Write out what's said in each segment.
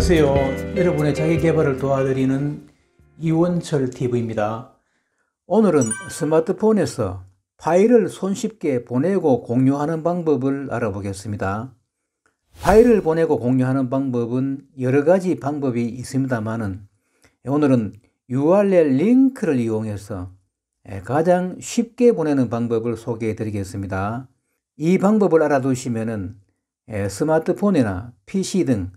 안녕하세요. 여러분의 자기 개발을 도와드리는 이원철 TV입니다. 오늘은 스마트폰에서 파일을 손쉽게 보내고 공유하는 방법을 알아보겠습니다. 파일을 보내고 공유하는 방법은 여러 가지 방법이 있습니다만은 오늘은 URL 링크를 이용해서 가장 쉽게 보내는 방법을 소개해 드리겠습니다. 이 방법을 알아두시면 스마트폰이나 PC 등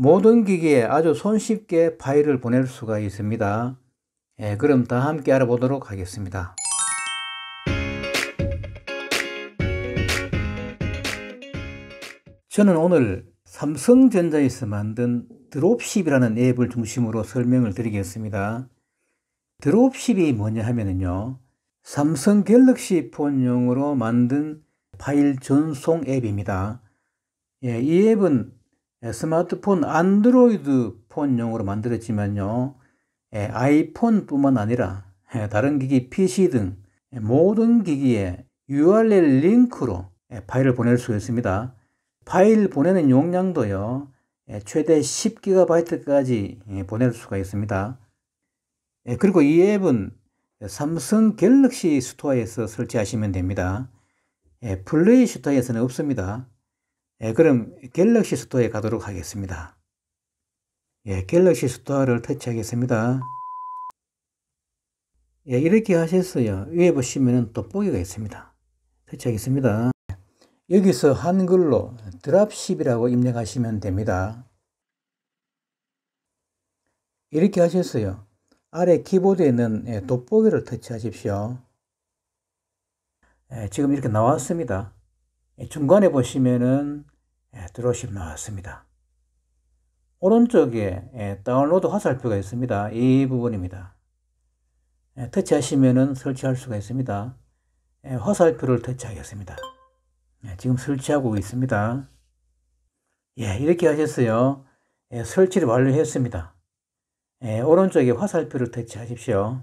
모든 기기에 아주 손쉽게 파일을 보낼 수가 있습니다. 예, 그럼 다 함께 알아보도록 하겠습니다. 저는 오늘 삼성전자에서 만든 드롭십이라는 앱을 중심으로 설명을 드리겠습니다. 드롭십이 뭐냐 하면요 삼성 갤럭시 폰용으로 만든 파일 전송 앱입니다. 예, 이 앱은 예, 스마트폰 안드로이드 폰용으로 만들었지만요. 예, 아이폰뿐만 아니라 예, 다른 기기 PC 등 모든 기기에 URL 링크로 파일을 보낼 수 있습니다. 파일 보내는 용량도요. 최대 10GB까지 보낼 수가 있습니다. 그리고 이 앱은 삼성 갤럭시 스토어에서 설치하시면 됩니다. 플레이 스토어에서는 없습니다. 예, 그럼 갤럭시 스토어에 가도록 하겠습니다. 예, 갤럭시 스토어를 터치하겠습니다. 예, 이렇게 하셨어요. 위에 보시면 돋보기가 있습니다. 터치하겠습니다. 여기서 한글로 드랍십이라고 입력하시면 됩니다. 이렇게 하셨어요. 아래 키보드에 는 예, 돋보기를 터치하십시오. 예, 지금 이렇게 나왔습니다. 중간에 보시면은 드롭십 예, 나왔습니다. 오른쪽에 예, 다운로드 화살표가 있습니다. 이 부분입니다. 예, 터치하시면은 설치할 수가 있습니다. 화살표를 터치하겠습니다. 지금 설치하고 있습니다. 예, 이렇게 하셨어요. 설치를 완료했습니다. 오른쪽에 화살표를 터치하십시오.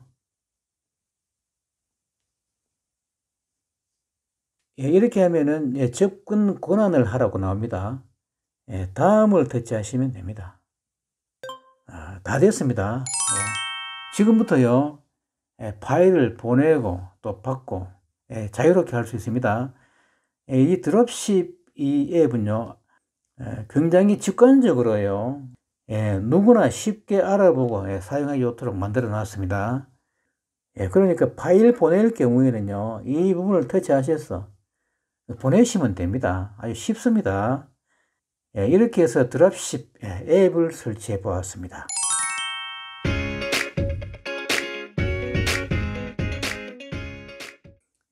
예, 이렇게 하면은 예, 접근 권한을 하라고 나옵니다. 예, 다음을 터치하시면 됩니다. 아, 다 됐습니다. 예, 지금부터요 예, 파일을 보내고 또 받고 예, 자유롭게 할 수 있습니다. 예, 이 드롭십 이 앱은요 예, 굉장히 직관적으로요 예, 누구나 쉽게 알아보고 예, 사용하기 좋도록 만들어 놨습니다. 예, 그러니까 파일 보낼 경우에는요 이 부분을 터치하셔서 보내시면 됩니다. 아주 쉽습니다. 예, 이렇게 해서 드랍십 예, 앱을 설치해 보았습니다.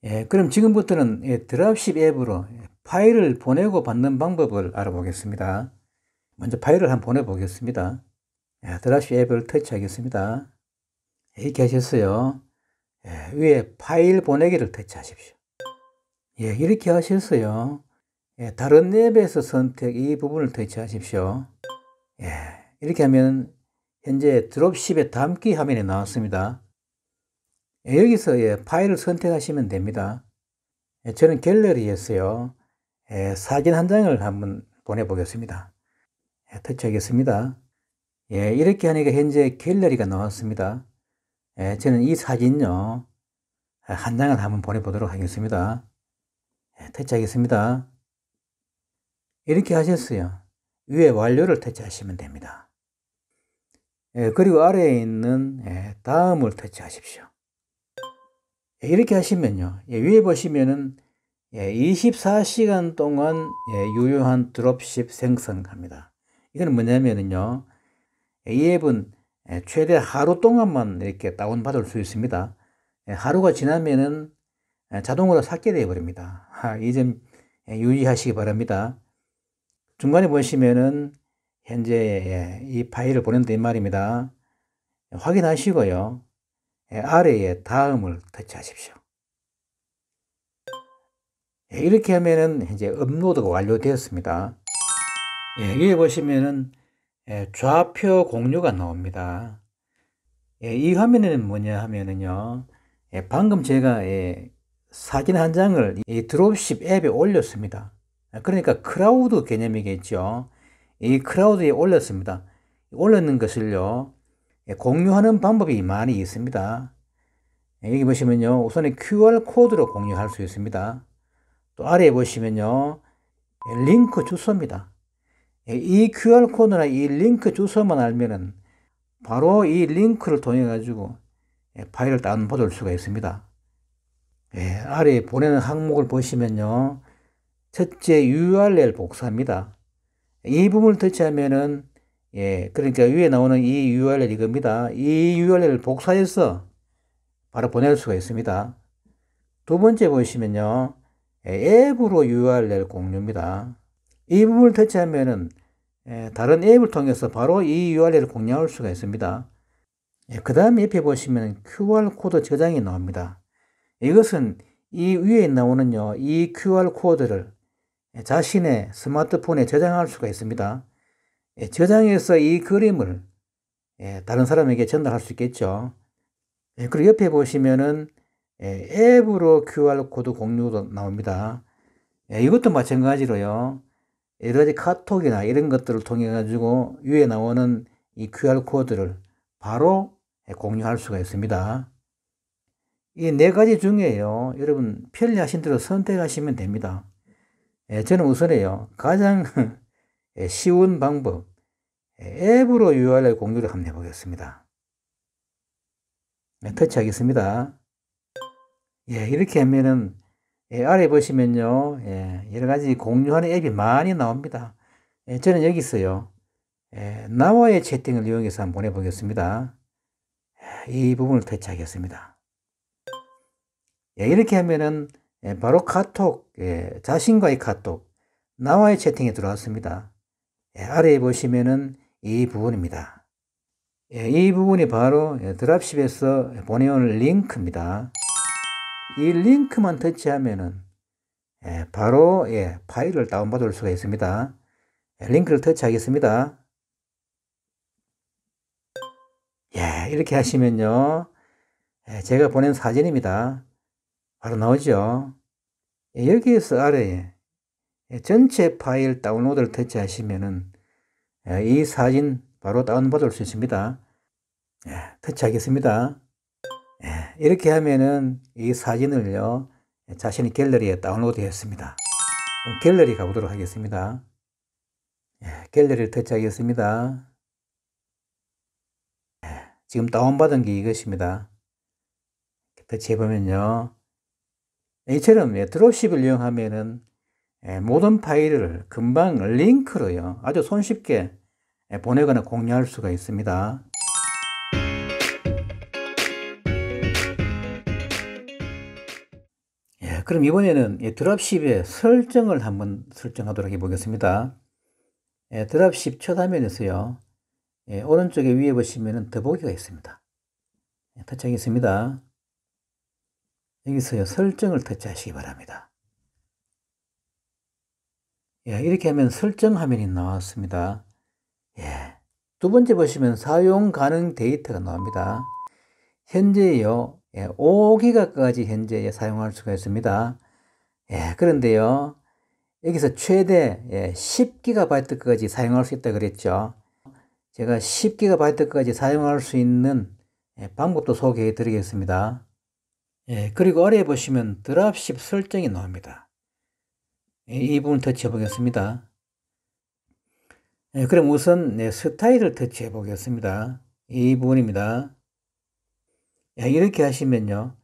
예, 그럼 지금부터는 예, 드랍십 앱으로 예, 파일을 보내고 받는 방법을 알아보겠습니다. 먼저 파일을 한번 보내보겠습니다. 예, 드랍십 앱을 터치하겠습니다. 이렇게 하셨어요. 예, 위에 파일 보내기를 터치하십시오. 예, 이렇게 하셨어요 예, 다른 앱에서 선택 이 부분을 터치하십시오. 예, 이렇게 하면 현재 드롭십의 담기 화면에 나왔습니다. 예, 여기서 예, 파일을 선택하시면 됩니다. 예, 저는 갤러리에서요. 예, 사진 한 장을 한번 보내보겠습니다. 예, 터치하겠습니다. 예, 이렇게 하니까 현재 갤러리가 나왔습니다. 예, 저는 이 사진요. 예, 한 장을 한번 보내보도록 하겠습니다. 예, 퇴치하겠습니다. 이렇게 하셨어요. 위에 완료를 퇴치하시면 됩니다. 예, 그리고 아래에 있는 예, 다음을 퇴치하십시오. 이렇게 하시면요. 위에 보시면은 24시간 동안 유효한 드롭십 생성합니다. 이건 뭐냐면은요. 이 앱은 최대 하루 동안만 이렇게 다운받을 수 있습니다. 하루가 지나면은 예, 자동으로 삭제되어 버립니다. 아, 이점 예, 유의하시기 바랍니다. 중간에 보시면은 현재 예, 이 파일을 보낸다 말입니다. 확인하시고요. 아래에 다음을 터치하십시오. 이렇게 하면은 이제 업로드가 완료되었습니다. 여기 보시면은 좌표 공유가 나옵니다. 이 화면에는 뭐냐 하면은요. 방금 제가 사진 한 장을 이 드롭십 앱에 올렸습니다. 그러니까 크라우드 개념이겠죠. 이 크라우드에 올렸습니다. 올렸는 것을요, 예, 공유하는 방법이 많이 있습니다. 여기 보시면요, 우선 QR코드로 공유할 수 있습니다. 또 아래에 보시면요, 예, 링크 주소입니다. 예, 이 QR코드나 이 링크 주소만 알면은 바로 이 링크를 통해 가지고 파일을 다운받을 수가 있습니다. 예, 아래 보내는 항목을 보시면요. 첫째 URL 복사입니다. 이 부분을 터치하면은 예, 그러니까 위에 나오는 이 URL 이겁니다. 이 URL을 복사해서 바로 보낼 수가 있습니다. 두 번째 보시면요. 예, 앱으로 URL 공유입니다. 이 부분을 터치하면은 예, 다른 앱을 통해서 바로 이 URL을 공유할 수가 있습니다. 예, 그다음 옆에 보시면 QR코드 저장이 나옵니다. 이것은 이 위에 나오는이 QR 코드를 자신의 스마트폰에 저장할 수가 있습니다. 예, 저장해서 이 그림을 예, 다른 사람에게 전달할 수 있겠죠. 예, 그리고 옆에 보시면은 앱으로 QR 코드 공유도 나옵니다. 이것도 마찬가지로요. 여러 가지 카톡이나 이런 것들을 통해 가지고 위에 나오는 이 QR 코드를 바로 공유할 수가 있습니다. 이네 가지 중에요. 여러분 편리하신 대로 선택하시면 됩니다. 예, 저는 우선에요. 가장 예, 쉬운 방법 예, 앱으로 URL 공유를 한번 해보겠습니다. 예, 터치하겠습니다. 예, 이렇게 하면은 예, 아래 보시면요. 예, 여러 가지 공유하는 앱이 많이 나옵니다. 예, 저는 여기 있어요. 예, 나와의 채팅을 이용해서 한번 보내보겠습니다. 예, 이 부분을 터치하겠습니다. 예, 이렇게 하면은 예, 바로 카톡, 예, 자신과의 카톡, 나와의 채팅에 들어왔습니다. 아래에 보시면은 이 부분입니다. 이 부분이 바로 드랍십에서 보내온 링크입니다. 이 링크만 터치하면은 바로 파일을 다운받을 수가 있습니다. 링크를 터치하겠습니다. 이렇게 하시면요. 제가 보낸 사진입니다. 바로 나오죠. 예, 여기에서 아래에 예, 전체 파일 다운로드를 터치하시면은 예, 이 사진 바로 다운받을 수 있습니다. 터치하겠습니다. 이렇게 하면은 이 사진을요 자신의 갤러리에 다운로드했습니다. 갤러리 가보도록 하겠습니다. 갤러리를 터치하겠습니다. 지금 다운받은 게 이것입니다. 터치해보면요. 이처럼 드롭십을 이용하면 예, 모든 파일을 금방 링크로요. 아주 손쉽게 예, 보내거나 공유할 수가 있습니다. 예, 그럼 이번에는 드랍십의 설정을 한번 설정하도록 해보겠습니다. 예, 드랍십 초단면에서요. 오른쪽에 위에 보시면 더보기가 있습니다. 예, 타창이 습니다 여기서요, 설정을 터치하시기 바랍니다. 예, 이렇게 하면 설정 화면이 나왔습니다. 예. 두 번째 보시면 사용 가능 데이터가 나옵니다. 현재요, 예, 5기가까지 현재 사용할 수가 있습니다. 예, 그런데요, 여기서 최대 예, 10GB까지 사용할 수 있다 그랬죠. 제가 10GB까지 사용할 수 있는 예, 방법도 소개해 드리겠습니다. 예, 그리고 아래에 보시면 드랍십 설정이 나옵니다. 예, 이 부분 터치해 보겠습니다. 예, 그럼 우선 네, 스타일을 터치해 보겠습니다. 이 부분입니다. 예, 이렇게 하시면요.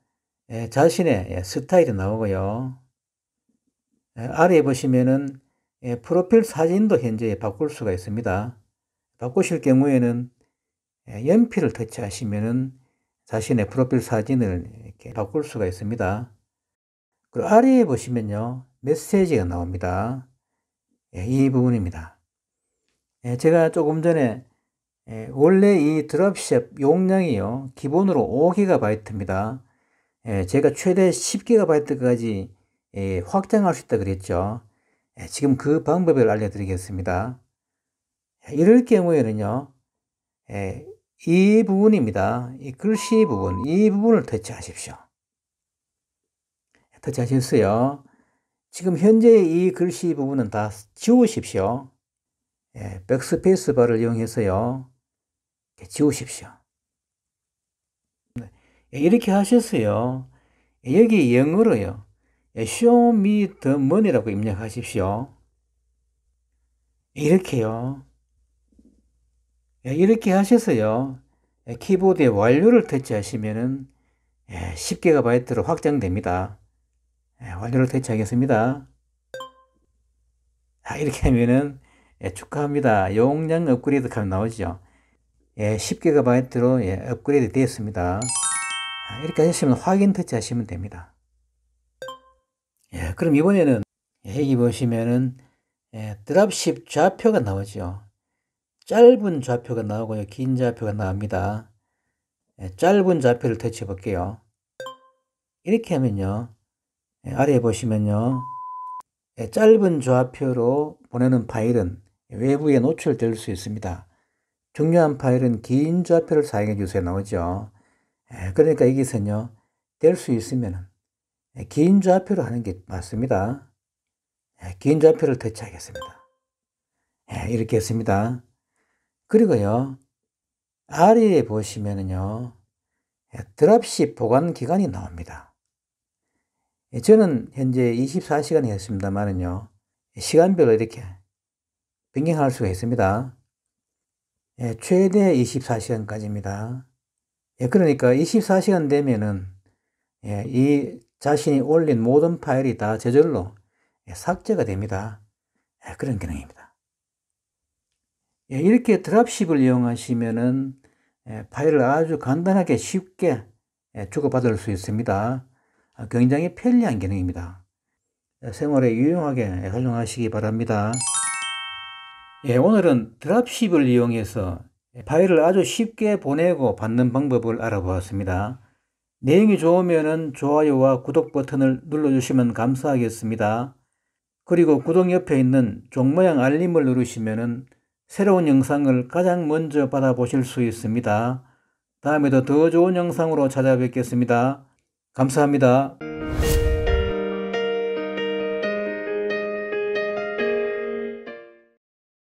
예, 자신의 예, 스타일이 나오고요. 예, 아래에 보시면은 예, 프로필 사진도 현재 바꿀 수가 있습니다. 바꾸실 경우에는 예, 연필을 터치하시면은 자신의 프로필 사진을 이렇게 바꿀 수가 있습니다. 그리고 아래에 보시면요. 메시지가 나옵니다. 예, 이 부분입니다. 예, 제가 조금 전에 예, 원래 이 드랍샵 용량이요. 기본으로 5GB입니다. 예, 제가 최대 10GB까지 예, 확장할 수 있다 그랬죠. 예, 지금 그 방법을 알려드리겠습니다. 예, 이럴 경우에는요. 예, 이 부분입니다. 이 글씨 부분, 이 부분을 터치하십시오. 터치하셨어요. 지금 현재 이 글씨 부분은 다 지우십시오. 예, 백스페이스 바를 이용해서요. 지우십시오. 네, 예, 이렇게 하셨어요. 예, 여기 영어로요. 예, show me the money라고 입력하십시오. 이렇게요. 예, 이렇게 하셔서요. 예, 키보드의 완료를 터치하시면은 10GB로 예, 확장됩니다. 완료를 터치하겠습니다. 이렇게 하면은 축하합니다. 용량 업그레이드 값 나오죠. 10GB로 업그레이드 되었습니다. 이렇게 하시면 확인 터치하시면 됩니다. 그럼 이번에는 여기 보시면은 드랍십 좌표가 나오죠. 짧은 좌표가 나오고요. 긴 좌표가 나옵니다. 예, 짧은 좌표를 터치해 볼게요. 이렇게 하면요. 예, 아래에 보시면요. 예, 짧은 좌표로 보내는 파일은 외부에 노출될 수 있습니다. 중요한 파일은 긴 좌표를 사용해 주세요 나오죠. 그러니까 여기서는요. 될 수 있으면 긴 좌표로 하는 게 맞습니다. 긴 좌표를 대치하겠습니다 이렇게 했습니다. 그리고요, 아래에 보시면은요, 예, 드랍시 보관 기간이 나옵니다. 예, 저는 현재 24시간이었습니다만은요, 예, 시간별로 이렇게 변경할 수가 있습니다. 최대 24시간까지입니다. 그러니까 24시간 되면은 이 자신이 올린 모든 파일이 다 저절로 삭제가 됩니다. 그런 기능입니다. 예, 이렇게 드랍십을 이용하시면은 예, 파일을 아주 간단하게 쉽게 예, 주고받을 수 있습니다. 아, 굉장히 편리한 기능입니다. 생활에 유용하게 활용하시기 바랍니다. 예, 오늘은 드랍십을 이용해서 파일을 아주 쉽게 보내고 받는 방법을 알아보았습니다. 내용이 좋으면 좋아요와 구독 버튼을 눌러주시면 감사하겠습니다. 그리고 구독 옆에 있는 종 모양 알림을 누르시면 새로운 영상을 가장 먼저 받아보실 수 있습니다. 다음에도 더 좋은 영상으로 찾아뵙겠습니다. 감사합니다.